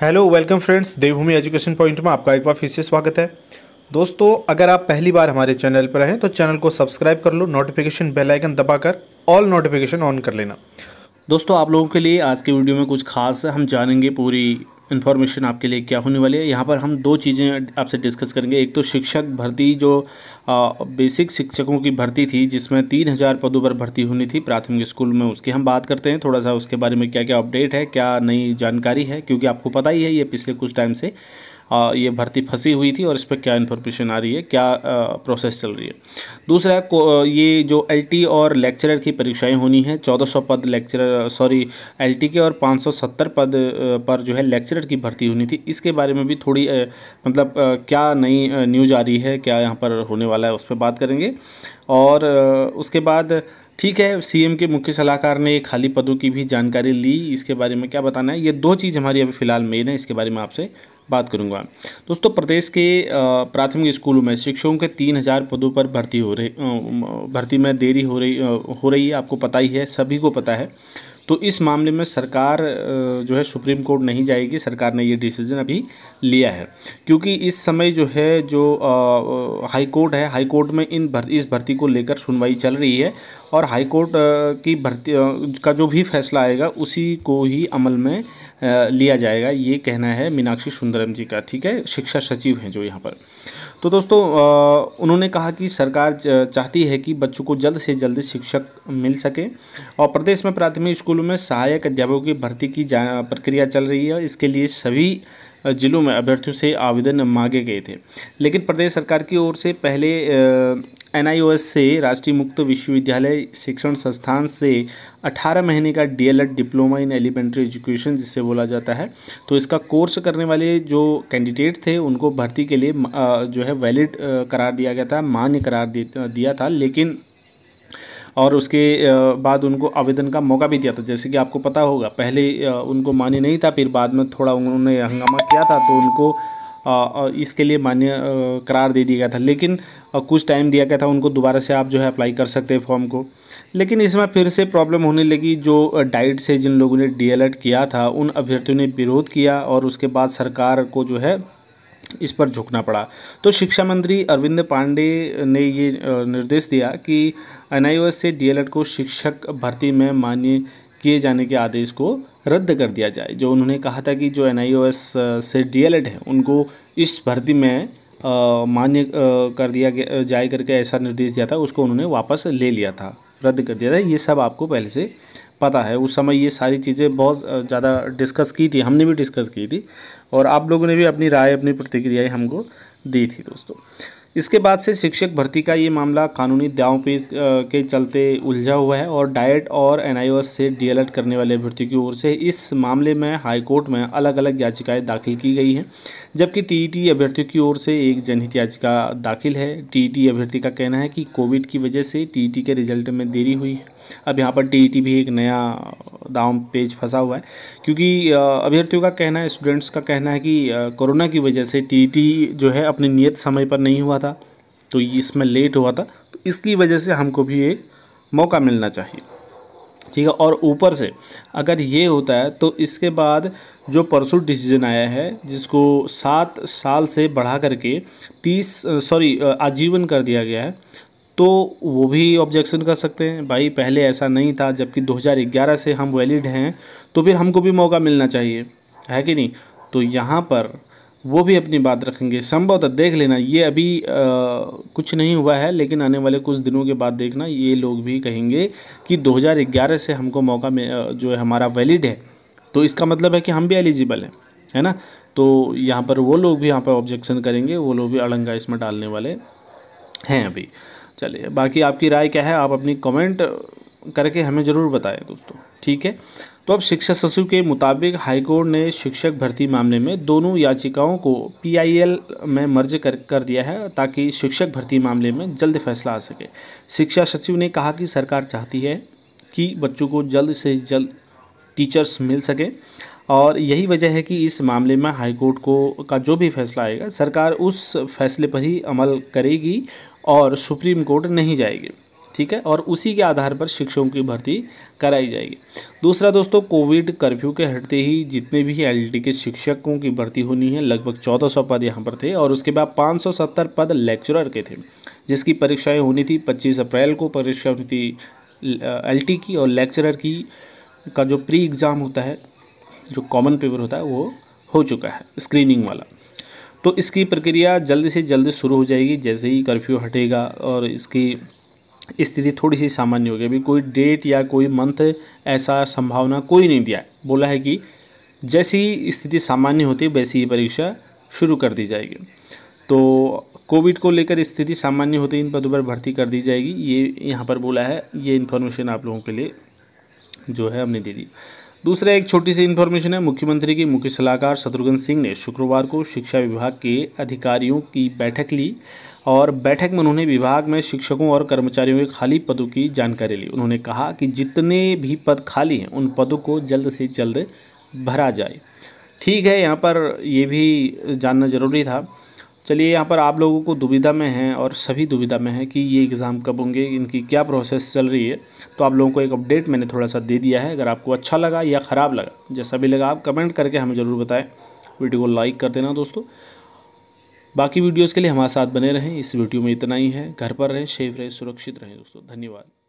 hello welcome friends Devbhoomi education point में आपका एक बार फिर से स्वागत है दोस्तों अगर आप पहली बार हमारे चैनल पर हैं तो चैनल को सब्सक्राइब कर लो नोटिफिकेशन बेल आइकन दबाकर ऑल नोटिफिकेशन ऑन कर लेना दोस्तों आप लोगों के लिए आज के वीडियो में कुछ खास हम जानेंगे पूरी इन्फॉर्मेशन आपके लिए क्या होने वाली है यहाँ पर हम दो चीज़ें आपसे डिस्कस करेंगे एक तो शिक्षक भर्ती जो आ, बेसिक शिक्षकों की भर्ती थी जिसमें तीन हज़ार पदों पर भर्ती होनी थी प्राथमिक स्कूल में उसकी हम बात करते हैं थोड़ा सा उसके बारे में क्या क्या अपडेट है क्या नई जानकारी है क्योंकि आपको पता ही है ये पिछले कुछ टाइम से ये भर्ती फंसी हुई थी और इस पर क्या इन्फॉर्मेशन आ रही है क्या प्रोसेस चल रही है दूसरा ये जो एल और लेक्चरर की परीक्षाएँ होनी है चौदह पद लेक्चरर सॉरी एल के और 570 पद पर जो है लेक्चरर की भर्ती होनी थी इसके बारे में भी थोड़ी मतलब क्या नई न्यूज़ आ रही है क्या यहाँ पर होने वाला है उस पर बात करेंगे और उसके बाद ठीक है सीएम के मुख्य सलाहकार ने खाली पदों की भी जानकारी ली इसके बारे में क्या बताना है ये दो चीज़ हमारी अभी फ़िलहाल मेन है इसके बारे में आपसे बात करूंगा दोस्तों प्रदेश के प्राथमिक स्कूलों में शिक्षकों के तीन हज़ार पदों पर भर्ती हो रही भर्ती में देरी हो रही हो रही है आपको पता ही है सभी को पता है तो इस मामले में सरकार जो है सुप्रीम कोर्ट नहीं जाएगी सरकार ने ये डिसीज़न अभी लिया है क्योंकि इस समय जो है जो हाई कोर्ट है हाई कोर्ट में इन भर्ती इस भर्ती को लेकर सुनवाई चल रही है और हाई कोर्ट की भर्ती का जो भी फैसला आएगा उसी को ही अमल में लिया जाएगा ये कहना है मीनाक्षी सुंदरम जी का ठीक है शिक्षा सचिव हैं जो यहाँ पर तो दोस्तों उन्होंने कहा कि सरकार चाहती है कि बच्चों को जल्द से जल्द शिक्षक मिल सके और प्रदेश में प्राथमिक स्कूलों में सहायक अध्यापकों की भर्ती की जा प्रक्रिया चल रही है इसके लिए सभी जिलों में अभ्यर्थियों से आवेदन मांगे गए थे लेकिन प्रदेश सरकार की ओर से पहले एन से राष्ट्रीय मुक्त विश्वविद्यालय शिक्षण संस्थान से 18 महीने का D diploma in elementary education जिसे बोला जाता है तो इसका कोर्स करने वाले जो कैंडिडेट थे उनको भर्ती के लिए जो है वैलिड करार दिया गया था मान्य करार दिया था लेकिन और उसके बाद उनको आवेदन का मौका भी दिया था जैसे कि आपको पता होगा पहले उनको मान्य नहीं था फिर बाद में थोड़ा उन्होंने हंगामा किया था तो उनको इसके लिए मान्य करार दे दिया गया था लेकिन कुछ टाइम दिया गया था उनको दोबारा से आप जो है अप्लाई कर सकते हैं फॉर्म को लेकिन इसमें फिर से प्रॉब्लम होने लगी जो डाइट से जिन लोगों ने डीएलएड किया था उन अभ्यर्थियों ने विरोध किया और उसके बाद सरकार को जो है इस पर झुकना पड़ा तो शिक्षा मंत्री अरविंद पांडे ने ये निर्देश दिया कि एन से डीएलएड को शिक्षक भर्ती में मान्य किए जाने के आदेश को रद्द कर दिया जाए जो उन्होंने कहा था कि जो एन से डीएलएड है उनको इस भर्ती में मान्य कर दिया जाए करके ऐसा निर्देश दिया था उसको उन्होंने वापस ले लिया था रद्द कर दिया था ये सब आपको पहले से पता है उस समय ये सारी चीज़ें बहुत ज़्यादा डिस्कस की थी हमने भी डिस्कस की थी और आप लोगों ने भी अपनी राय अपनी प्रतिक्रियाएँ हमको दी थी दोस्तों इसके बाद से शिक्षक भर्ती का ये मामला कानूनी दाव पे के चलते उलझा हुआ है और डाइट और एन से डीएलएड करने वाले अभ्यर्थियों की ओर से इस मामले में हाईकोर्ट में अलग अलग याचिकाएं दाखिल की गई हैं जबकि टीईटी अभ्यर्थियों की ओर से एक जनहित याचिका दाखिल है टीईटी अभ्यर्थी का कहना है कि कोविड की वजह से टी के रिजल्ट में देरी हुई है अब यहाँ पर टी e भी एक नया दाम पेज फंसा हुआ है क्योंकि अभ्यर्थियों का कहना है स्टूडेंट्स का कहना है कि कोरोना की वजह से टी e जो है अपने नियत समय पर नहीं हुआ था तो इसमें लेट हुआ था तो इसकी वजह से हमको भी एक मौका मिलना चाहिए ठीक है और ऊपर से अगर ये होता है तो इसके बाद जो परसों डिसीजन आया है जिसको सात साल से बढ़ा करके तीस सॉरी आजीवन कर दिया गया है तो वो भी ऑब्जेक्शन कर सकते हैं भाई पहले ऐसा नहीं था जबकि 2011 से हम वैलिड हैं तो फिर हमको भी मौका मिलना चाहिए है कि नहीं तो यहाँ पर वो भी अपनी बात रखेंगे संभवतः देख लेना ये अभी आ, कुछ नहीं हुआ है लेकिन आने वाले कुछ दिनों के बाद देखना ये लोग भी कहेंगे कि 2011 से हमको मौका में जो है हमारा वैलिड है तो इसका मतलब है कि हम भी एलिजिबल हैं है ना तो यहाँ पर वो लोग भी यहाँ पर ऑब्जेक्शन करेंगे वो लोग भी अड़ंगा इसमें डालने वाले हैं अभी चलिए बाकी आपकी राय क्या है आप अपनी कमेंट करके हमें ज़रूर बताएं दोस्तों ठीक है तो अब शिक्षा सचिव के मुताबिक हाईकोर्ट ने शिक्षक भर्ती मामले में दोनों याचिकाओं को पीआईएल में मर्ज कर कर दिया है ताकि शिक्षक भर्ती मामले में जल्द फैसला आ सके शिक्षा सचिव ने कहा कि सरकार चाहती है कि बच्चों को जल्द से जल्द टीचर्स मिल सकें और यही वजह है कि इस मामले में हाईकोर्ट को का जो भी फैसला आएगा सरकार उस फैसले पर ही अमल करेगी और सुप्रीम कोर्ट नहीं जाएगी ठीक है और उसी के आधार पर शिक्षकों की भर्ती कराई जाएगी दूसरा दोस्तों कोविड कर्फ्यू के हटते ही जितने भी एल के शिक्षकों की भर्ती होनी है लगभग 1400 पद यहाँ पर थे और उसके बाद 570 पद लेक्चरर के थे जिसकी परीक्षाएं होनी थी 25 अप्रैल को परीक्षा होनी थी एल की और लेक्चरर की का जो प्री एग्ज़ाम होता है जो कॉमन पेपर होता है वो हो चुका है स्क्रीनिंग वाला तो इसकी प्रक्रिया जल्दी से जल्दी शुरू हो जाएगी जैसे ही कर्फ्यू हटेगा और इसकी स्थिति थोड़ी सी सामान्य होगी अभी कोई डेट या कोई मंथ ऐसा संभावना कोई नहीं दिया बोला है कि जैसी स्थिति सामान्य होती है वैसी ही परीक्षा शुरू कर दी जाएगी तो कोविड को लेकर स्थिति सामान्य होती इन पदों पर भर्ती कर दी जाएगी ये यहाँ पर बोला है ये इन्फॉर्मेशन आप लोगों के लिए जो है हमने दे दी दूसरा एक छोटी सी इन्फॉर्मेशन है मुख्यमंत्री के मुख्य सलाहकार शत्रुघ्न सिंह ने शुक्रवार को शिक्षा विभाग के अधिकारियों की बैठक ली और बैठक में उन्होंने विभाग में शिक्षकों और कर्मचारियों के खाली पदों की जानकारी ली उन्होंने कहा कि जितने भी पद खाली हैं उन पदों को जल्द से जल्द भरा जाए ठीक है यहाँ पर ये भी जानना जरूरी था चलिए यहाँ पर आप लोगों को दुविधा में है और सभी दुविधा में है कि ये एग्ज़ाम कब होंगे इनकी क्या प्रोसेस चल रही है तो आप लोगों को एक अपडेट मैंने थोड़ा सा दे दिया है अगर आपको अच्छा लगा या ख़राब लगा जैसा भी लगा आप कमेंट करके हमें ज़रूर बताएं वीडियो को लाइक कर देना दोस्तों बाकी वीडियोज़ के लिए हमारे साथ बने रहें इस वीडियो में इतना ही है घर पर रहें सेफ रहें सुरक्षित रहें दोस्तों धन्यवाद